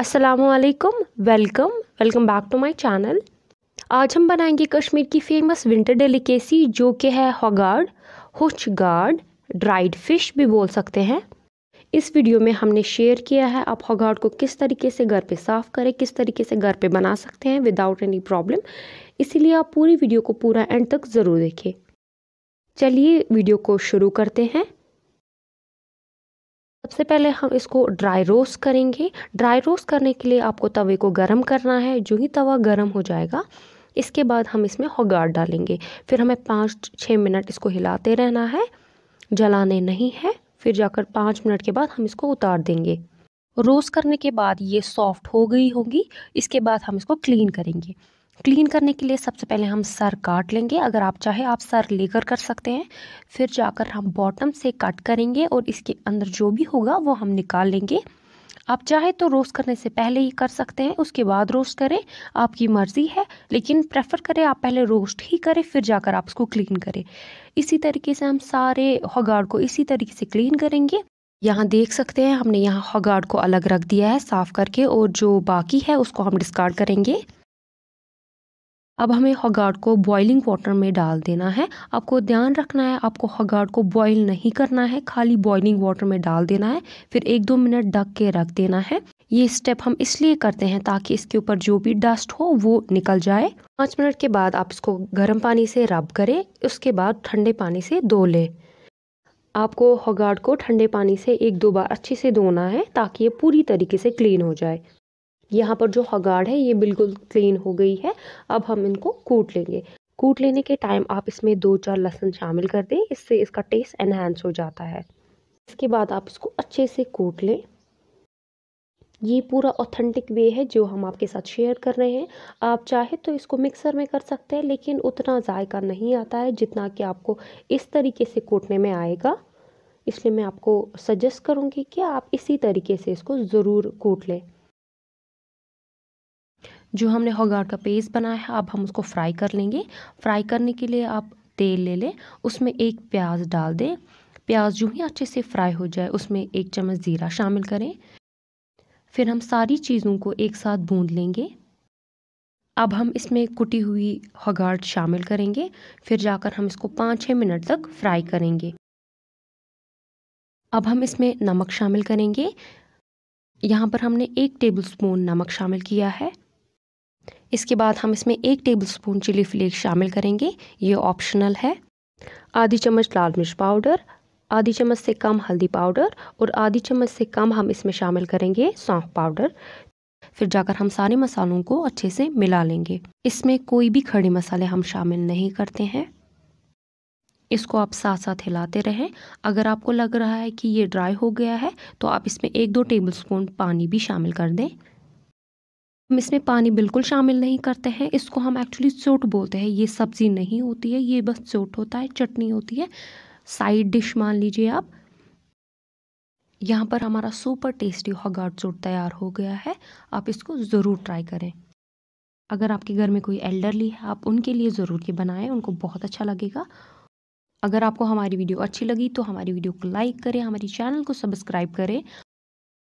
असलकम welcome welcome back to my channel आज हम बनाएंगे कश्मीर की फेमस विंटर डेलिकेसी जो कि है हॉगार्ड हुच गार्ड ड्राइड फिश भी बोल सकते हैं इस वीडियो में हमने शेयर किया है आप हॉगार्ड को किस तरीके से घर पे साफ़ करें किस तरीके से घर पे बना सकते हैं विदाउट एनी प्रॉब्लम इसीलिए आप पूरी वीडियो को पूरा एंड तक ज़रूर देखें चलिए वीडियो को शुरू करते हैं सबसे पहले हम इसको ड्राई रोस्ट करेंगे ड्राई रोस्ट करने के लिए आपको तवे को गर्म करना है जो ही तवा गर्म हो जाएगा इसके बाद हम इसमें होगार डालेंगे फिर हमें पाँच छः मिनट इसको हिलाते रहना है जलाने नहीं है फिर जाकर पाँच मिनट के बाद हम इसको उतार देंगे रोस्ट करने के बाद ये सॉफ्ट हो गई होगी इसके बाद हम इसको क्लीन करेंगे क्लीन करने के लिए सबसे पहले हम सर काट लेंगे अगर आप चाहे आप सर लेकर कर सकते हैं फिर जाकर हम बॉटम से कट करेंगे और इसके अंदर जो भी होगा वो हम निकाल लेंगे आप चाहे तो रोस्ट करने से पहले ही कर सकते हैं उसके बाद रोस्ट करें आपकी मर्ज़ी है लेकिन प्रेफर करें आप पहले रोस्ट ही करें फिर जाकर आप उसको क्लीन करें इसी तरीके से हम सारे हगाड़ को इसी तरीके से क्लीन करेंगे यहाँ देख सकते हैं हमने यहाँ हगाड़ को अलग रख दिया है साफ़ करके और जो बाकी है उसको हम डिस्कार्ड करेंगे अब हमें हगाड़ को बॉइलिंग वाटर में डाल देना है आपको ध्यान रखना है आपको हगाड़ को बॉइल नहीं करना है खाली बॉइलिंग वाटर में डाल देना है फिर एक दो मिनट ढक के रख देना है ये स्टेप हम इसलिए करते हैं ताकि इसके ऊपर जो भी डस्ट हो वो निकल जाए पाँच मिनट के बाद आप इसको गर्म पानी से रब करें उसके बाद ठंडे पानी से धो लें आपको हगाड़ को ठंडे पानी से एक दो बार अच्छे से धोना है ताकि ये पूरी तरीके से क्लीन हो जाए यहाँ पर जो हगाड़ है ये बिल्कुल क्लीन हो गई है अब हम इनको कूट लेंगे कूट लेने के टाइम आप इसमें दो चार लहसुन शामिल कर दें इससे इसका टेस्ट एनहेंस हो जाता है इसके बाद आप इसको अच्छे से कूट लें ये पूरा ऑथेंटिक वे है जो हम आपके साथ शेयर कर रहे हैं आप चाहे तो इसको मिक्सर में कर सकते हैं लेकिन उतना जायका नहीं आता है जितना कि आपको इस तरीके से कूटने में आएगा इसलिए मैं आपको सजेस्ट करूँगी कि आप इसी तरीके से इसको ज़रूर कूट लें जो हमने होगार्ड का पेस्ट बनाया है अब हम उसको फ्राई कर लेंगे फ्राई करने के लिए आप तेल ले लें उसमें एक प्याज डाल दें प्याज जो ही अच्छे से फ्राई हो जाए उसमें एक चम्मच ज़ीरा शामिल करें फिर हम सारी चीज़ों को एक साथ भून लेंगे अब हम इसमें कुटी हुई होगार्ड शामिल करेंगे फिर जाकर हम इसको पाँच छः मिनट तक फ्राई करेंगे अब हम इसमें नमक शामिल करेंगे यहाँ पर हमने एक टेबलस्पून नमक शामिल किया है इसके बाद हम इसमें एक टेबलस्पून चिली फ्लेक्स शामिल करेंगे ये ऑप्शनल है आधी चम्मच लाल मिर्च पाउडर आधी चम्मच से कम हल्दी पाउडर और आधी चम्मच से कम हम इसमें शामिल करेंगे सौंफ पाउडर फिर जाकर हम सारे मसालों को अच्छे से मिला लेंगे इसमें कोई भी खड़े मसाले हम शामिल नहीं करते हैं इसको आप साथ साथ हिलाते रहें अगर आपको लग रहा है कि ये ड्राई हो गया है तो आप इसमें एक दो टेबलस्पून पानी भी शामिल कर दें हम इसमें पानी बिल्कुल शामिल नहीं करते हैं इसको हम एक्चुअली चोट बोलते हैं ये सब्ज़ी नहीं होती है ये बस चोट होता है चटनी होती है साइड डिश मान लीजिए आप यहाँ पर हमारा सुपर टेस्टी हॉगाट चोट तैयार हो गया है आप इसको ज़रूर ट्राई करें अगर आपके घर में कोई एल्डरली है आप उनके लिए ज़रूर ये बनाएं उनको बहुत अच्छा लगेगा अगर आपको हमारी वीडियो अच्छी लगी तो हमारी वीडियो को लाइक करें हमारी चैनल को सब्सक्राइब करें